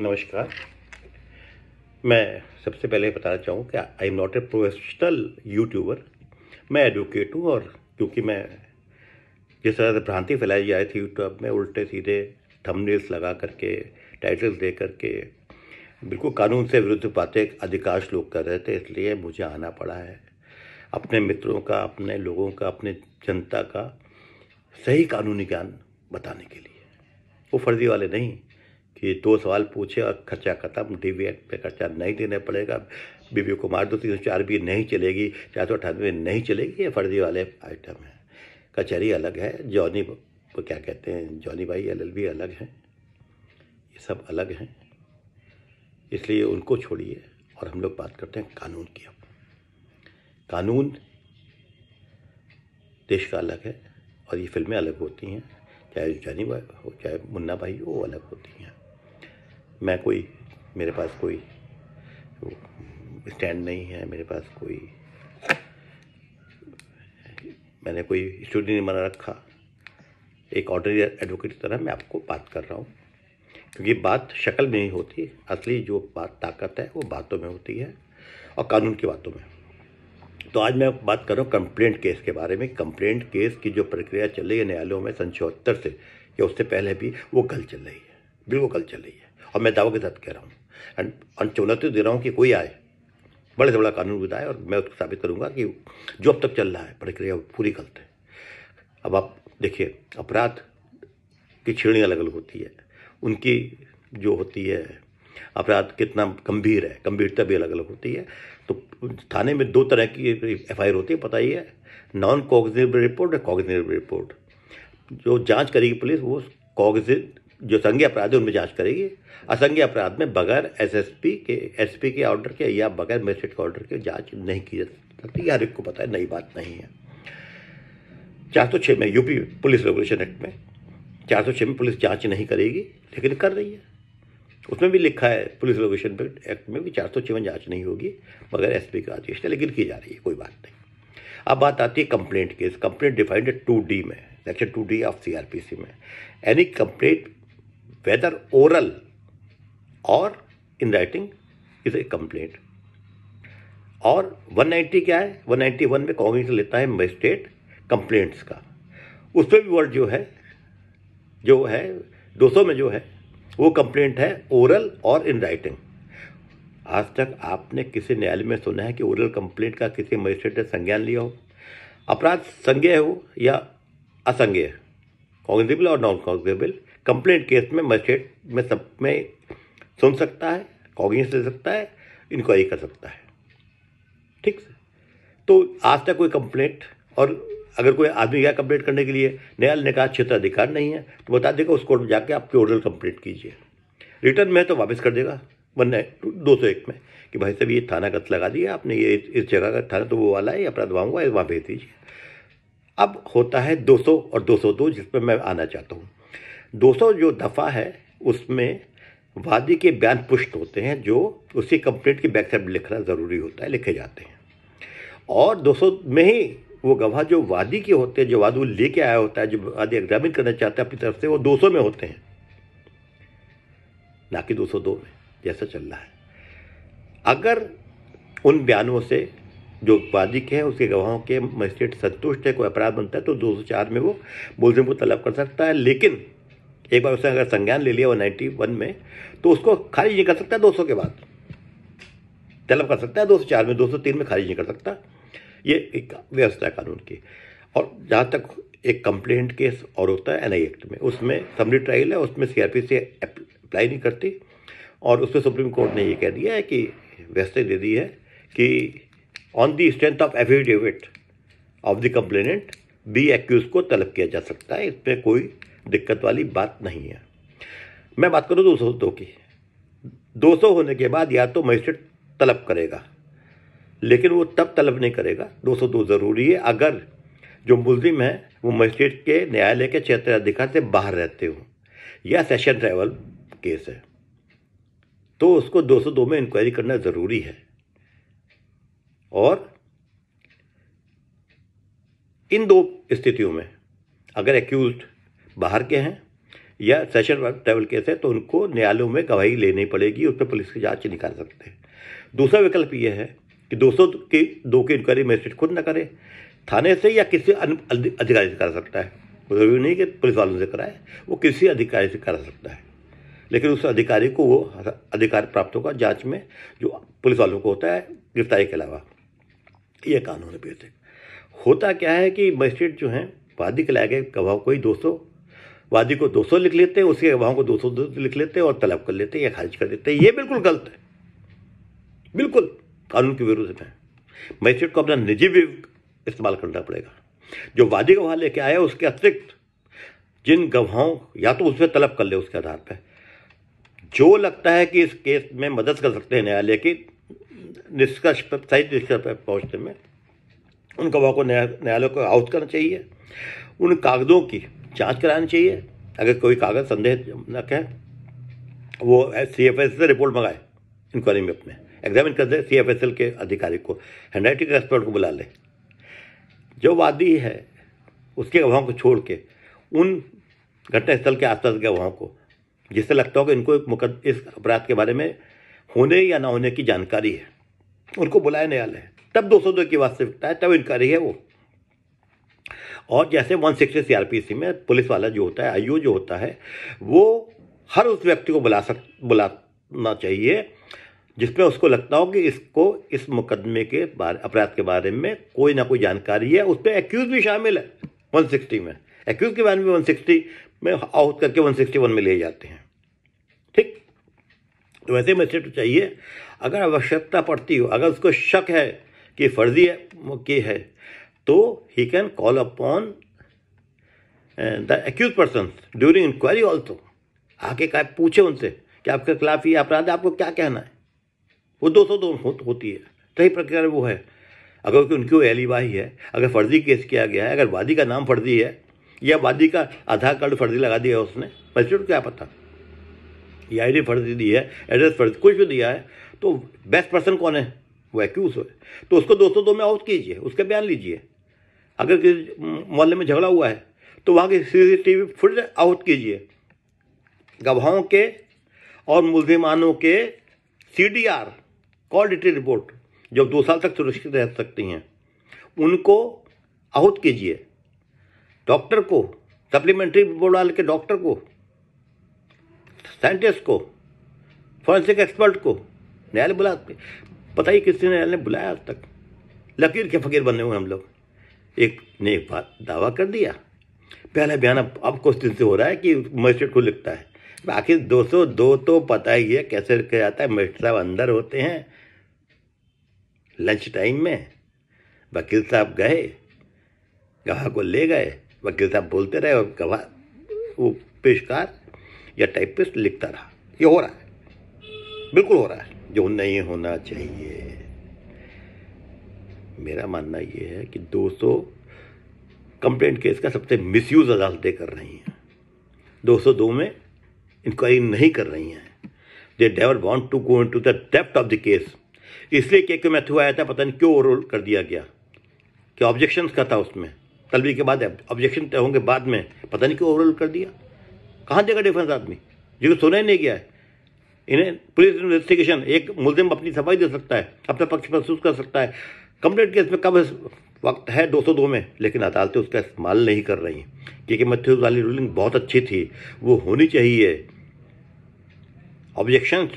नमस्कार मैं सबसे पहले बताना चाहूँ कि I am not a professional YouTuber मैं एडवोकेट हूँ और क्योंकि मैं जिस तरह से भ्रांति फैलाई जा रही थी यूट्यूब में उल्टे सीधे थंबनेल्स लगा करके टाइटल्स दे करके बिल्कुल कानून से विरुद्ध बातें अधिकांश लोग कर रहे थे इसलिए मुझे आना पड़ा है अपने मित्रों का अपने लोगों का अपने जनता का सही कानूनी ज्ञान बताने के लिए वो फर्जी वाले नहीं कि दो सवाल पूछे और खर्चा खत्म डिविएट पे खर्चा नहीं देने पड़ेगा बीबी को मार दो तीन सौ चार भी नहीं चलेगी चार सौ अठानवे नहीं चलेगी ये फर्जी वाले आइटम है कचहरी अलग है जॉनी वो क्या कहते हैं जॉनी भाई एल अलग हैं ये सब अलग हैं इसलिए उनको छोड़िए और हम लोग बात करते हैं कानून की अब कानून देश का अलग है और ये फिल्में अलग होती हैं चाहे जानी भाई हो चाहे मुन्ना भाई हो अलग होती हैं मैं कोई मेरे पास कोई स्टैंड नहीं है मेरे पास कोई मैंने कोई स्टूडियो नहीं बना रखा एक ऑर्डनरी एडवोकेट की तरह मैं आपको बात कर रहा हूँ क्योंकि बात शक्ल में ही होती असली जो बात ताकत है वो बातों में होती है और कानून की बातों में तो आज मैं बात कर रहा हूँ कंप्लेंट केस के बारे में कंप्लेंट केस की जो प्रक्रिया चल रही है न्यायालयों में सन से या उससे पहले भी वो गल चल रही है बिल्कुल गल चल रही है और मैं दावों के साथ कह रहा हूँ एंड अनचौलते दे रहा हूँ कि कोई आए बड़े से बड़ा कानून बताए और मैं उसको साबित करूँगा कि जो अब तक चल रहा है प्रक्रिया पूरी गलत है अब आप देखिए अपराध की छेड़ी अलग अलग होती है उनकी जो होती है अपराध कितना गंभीर है गंभीरता भी अलग अलग होती है तो थाने में दो तरह की एफ होती है पता ही है नॉन कॉग्निटिव रिपोर्ट और कॉग्निटिव रिपोर्ट जो जांच करेगी पुलिस वो कॉग्निटिव जो संज्ञा अपराध है उनमें जांच करेगी असंज्ञा अपराध में बगैर एसएसपी के एसपी के ऑर्डर के या बगैर मजिस्ट्रेट के ऑर्डर के जांच नहीं की जा सकती हर एक को पता है नई बात नहीं है चार सौ छः में यूपी पुलिस रेगुलेशन एक्ट में चार सौ छः में पुलिस जांच नहीं करेगी लेकिन कर रही है उसमें भी लिखा है पुलिस रेगुलेशन एक्ट में भी चार सौ छः में जाँच नहीं होगी मगर एस पी का आदेश है लेकिन की जा रही है कोई बात नहीं अब बात आती है कंप्लेंट केस कंप्लेंट डिफाइंड है टू डी में section two D of C R P C में any complaint whether oral or in writing, is a complaint. और 190 क्या है 191 में कॉग्निशन लेता है मजिस्ट्रेट कंप्लेंट्स का उसमें भी वर्ड जो है जो है 200 में जो है वो कंप्लेंट है ओरल और इन राइटिंग आज तक आपने किसी न्यायालय में सुना है कि ओरल कंप्लेंट का किसी मजिस्ट्रेट ने संज्ञान लिया हो अपराध संज्ञेय हो या असंज्ञ कॉग्निजेबल और नॉन कॉग्निजेबल कंप्लेंट केस में मजिस्ट्रेट में सब में सुन सकता है कॉग्निस ले सकता है इंक्वायरी कर सकता है ठीक से तो आज तक कोई कंप्लेंट और अगर कोई आदमी गया कंप्लेंट करने के लिए न्यायालय ने कहा क्षेत्र अधिकार नहीं है तो बता देगा उस कोर्ट में जाकर आपके ऑर्डर कंप्लेंट कीजिए रिटर्न में तो वापस कर देगा वन दो सौ एक में कि भाई साहब ये थाना गत लगा दिया आपने ये इस जगह का थाना तो वो वाला है अपराध वहाँ हुआ है वहाँ भेज दीजिए अब होता है 200 और 202 जिस पर मैं आना चाहता हूँ 200 जो दफ़ा है उसमें वादी के बयान पुष्ट होते हैं जो उसी कंप्लेंट की बैक साइड लिखना ज़रूरी होता है लिखे जाते हैं और 200 में ही वो गवाह जो वादी के होते हैं जो वादी लेके आया होता है जो वादी एग्जामिन करना चाहता है अपनी तरफ से वो सौ में होते हैं ना कि दो में जैसा चल रहा है अगर उन बयानों से जो वादी के हैं उसके गवाहों के मजिस्ट्रेट संतुष्ट है कोई अपराध बनता है तो 204 में वो मुलजिम को तलब कर सकता है लेकिन एक बार उसने अगर संज्ञान ले लिया वो नाइन्टी वन में तो उसको खारिज नहीं कर सकता दो सौ के बाद तलब कर सकता है दो सौ चार में दो सौ तीन में खारिज नहीं कर सकता ये एक व्यवस्था है कानून की और जहाँ तक एक कंप्लेंट केस और होता है एन एक्ट में उसमें समरी ट्रायल है उसमें C R P C apply नहीं करती और उसमें सुप्रीम कोर्ट ने ये कह दिया है कि व्यवस्था दे दी है कि on the strength of affidavit of the complainant be accused को तलब किया जा सकता है इसमें कोई दिक्कत वाली बात नहीं है मैं बात करूँ दो सौ दो की दो सौ होने के बाद या तो मजिस्ट्रेट तलब करेगा लेकिन वो तब तलब नहीं करेगा दो सौ दो तो ज़रूरी है अगर जो मुलजिम है वो मजिस्ट्रेट के न्यायालय के क्षेत्र अधिकार से बाहर रहते हो या सेशन ट्रैवल केस है तो उसको 202 में इंक्वायरी करना ज़रूरी है और इन दो स्थितियों में अगर एक्यूज बाहर के हैं या सेशन ट्रैवल केस है तो उनको न्यायालयों में गवाही लेनी पड़ेगी उस पर पुलिस की जाँच निकाल सकते हैं दूसरा विकल्प ये है कि दो सौ की दो की इंक्वायरी मजिस्ट्रेट खुद ना करे थाने से या किसी अन्य अधिकारी से करा सकता है जरूरी नहीं कि पुलिस वालों से कराए वो किसी अधिकारी से करा सकता है लेकिन उस अधिकारी को वो अधिकार प्राप्त होगा जांच में जो पुलिस वालों को होता है गिरफ्तारी के अलावा ये कानून बेसिक होता क्या है कि मजिस्ट्रेट जो हैं वादी के लाए गए गवाह को ही दो वादी को 200 लिख लेते हैं उसके गवाहों को 200 लिख लेते हैं और तलब कर लेते हैं या खारिज कर देते हैं ये बिल्कुल गलत है बिल्कुल कानून के विरुद्ध में मजिस्ट्रेट को अपना निजी भी इस्तेमाल करना पड़ेगा जो वादी गवाह लेके आया उसके अतिरिक्त जिन गवाहों या तो उसमें तलब कर ले उसके आधार पर जो लगता है कि इस केस में मदद कर सकते हैं न्यायालय की निष्कर्ष पर सही निष्कर्ष पर पहुँचने में उन गवाहों को न्यायालय को आउट करना चाहिए उन कागजों की जांच करानी चाहिए अगर कोई कागज संदेह न कहें वो सी एफ एस से रिपोर्ट मंगाए इंक्वायरी में अपने एग्जामिन कर दे सी एफ एस एल के अधिकारी को हैंड राइटिंग एक्सपर्ट को बुला ले जो वादी है उसके अभाव को छोड़ के उन घटनास्थल के आसपास के अभाव को जिससे लगता हो कि इनको मुकद इस अपराध के बारे में होने या ना होने की जानकारी है उनको बुलाए न्यायालय तब दो सौ दो की वास्तविकता है तब इंक्वायरी है वो और जैसे वन 160 सीआरपीसी में पुलिस वाला जो होता है आईओ जो होता है वो हर उस व्यक्ति को बुला सक बुलाना चाहिए जिसमें उसको लगता हो कि इसको इस मुकदमे के बारे अपराध के बारे में कोई ना कोई जानकारी है उसमें एक्यूज भी शामिल है सिक्सटी में एक्यूज के बारे में सिक्सटी में आउट करके वन में ले जाते हैं ठीक तो वैसे मैसेज तो चाहिए अगर आवश्यकता पड़ती हो अगर उसको शक है कि फर्जी है कि है तो he can call upon the accused person during inquiry also आके का पूछे उनसे कि आपके खिलाफ ये अपराध है आपको क्या कहना है वो दो सौ दो हो, होती है सही तो प्रकार वो है अगर उनकी एलिवाही है अगर फर्जी केस किया गया है अगर वादी का नाम फर्जी है या वादी का आधार कार्ड फर्जी लगा दिया है उसने मजिस्ट्रेट क्या पता ये आई डी फर्जी दी है एड्रेस फर्जी कुछ भी दिया है तो बेस्ट पर्सन कौन है वो एक्यूज है तो उसको दोस्तों दो में आउट कीजिए उसका बयान लीजिए अगर किसी मोहल्ले में झगड़ा हुआ है तो वहाँ की सीसीटीवी फुटेज आउट कीजिए गवाहों के और मुलजिमानों के सीडीआर कॉल डिटेल रिपोर्ट जो दो साल तक सुरक्षित रह सकती हैं उनको आउट कीजिए डॉक्टर को सप्लीमेंट्री बोर्ड वाले के डॉक्टर को साइंटिस्ट को फॉरेंसिक एक्सपर्ट को न्यायालय बुला पता ही किसी ने बुलाया अब तक लकीर के फकीर बने हुए हम लोग एक ने एक बात दावा कर दिया पहला बयान अब अब दिन से हो रहा है कि मजिस्ट्रेट को लिखता है आखिर दो तो पता ही है कैसे रखा जाता है मजिस्ट्रेट साहब अंदर होते हैं लंच टाइम में वकील साहब गए गवाह को ले गए वकील साहब बोलते रहे और गवाह वो पेशकार या टाइपिस्ट लिखता रहा ये हो रहा है बिल्कुल हो रहा है जो नहीं होना चाहिए मेरा मानना यह है कि 200 कंप्लेंट केस का सबसे मिसयूज अदालतें कर रही हैं 202 में इंक्वायरी नहीं कर रही हैं दे डेवर want to go into the depth of the case इसलिए के क्यों तो मैथ्यू आया था पता नहीं क्यों रोल कर दिया गया क्या ऑब्जेक्शन का था उसमें तलबी के बाद ऑब्जेक्शन होंगे बाद में पता नहीं क्यों ओवरऑल कर दिया कहाँ देगा डिफरेंस आदमी जिसको तो सुना ही नहीं गया है इन्हें पुलिस इन्वेस्टिगेशन एक मुलिम अपनी सफाई दे सकता है अपना पक्ष महसूस कर सकता है कंप्लेंट केस में कब वक्त है 202 में लेकिन अदालतें उसका इस्तेमाल नहीं कर रही क्योंकि मथ्यूज वाली रूलिंग बहुत अच्छी थी वो होनी चाहिए ऑब्जेक्शन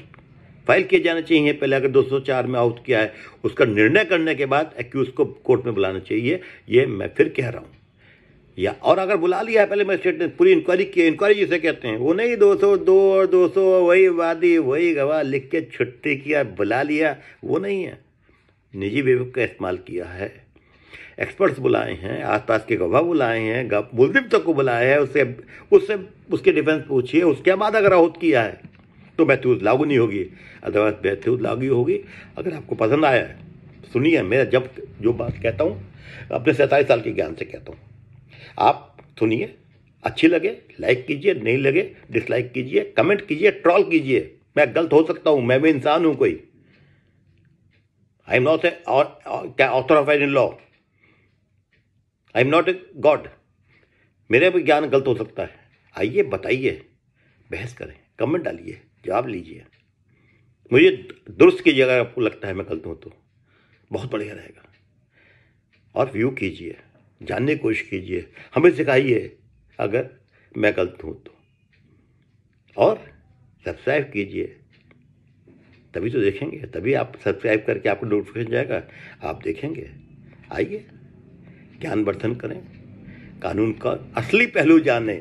फाइल किए जाने चाहिए पहले अगर 204 में आउट किया है उसका निर्णय करने के बाद एक्यूज को कोर्ट में बुलाना चाहिए ये मैं फिर कह रहा हूँ या और अगर बुला लिया है पहले मैं स्टेट पूरी इंक्वायरी की इंक्वायरी जिसे कहते हैं वो नहीं दो सौ दो और दो सौ वही वादी वही गवाह लिख के छुट्टी किया बुला लिया वो नहीं है निजी विवेक का इस्तेमाल किया है एक्सपर्ट्स बुलाए हैं आसपास के गवाह बुलाए हैं मुलजिम तक को बुलाया है उससे उससे उसके डिफेंस पूछिए उसके बाद अगर आहुत किया है तो बैथ्यूज लागू नहीं होगी अदरवाइज बैथ्यूज लागू होगी अगर आपको पसंद आया है सुनिए मेरा जब जो बात कहता हूँ अपने सैंतालीस साल के ज्ञान से कहता हूँ आप सुनिए अच्छी लगे लाइक कीजिए नहीं लगे डिसलाइक कीजिए कमेंट कीजिए ट्रॉल कीजिए मैं गलत हो सकता हूं मैं भी इंसान हूं कोई आई एम नॉट क्या author of an law I am not a god मेरे भी ज्ञान गलत हो सकता है आइए बताइए बहस करें कमेंट डालिए जवाब लीजिए मुझे दुरुस्त की जगह आपको लगता है मैं गलत हूँ तो बहुत बढ़िया रहेगा और व्यू कीजिए जानने की कोशिश कीजिए हमें सिखाइए अगर मैं गलत हूँ तो और सब्सक्राइब कीजिए तभी तो देखेंगे तभी आप सब्सक्राइब करके आपको नोटिफिकेशन जाएगा आप देखेंगे आइए ज्ञान वर्धन करें कानून का असली पहलू जाने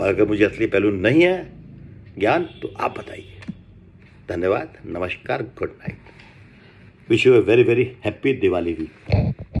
और अगर मुझे असली पहलू नहीं है ज्ञान तो आप बताइए धन्यवाद नमस्कार good night wish you a very very happy Diwali week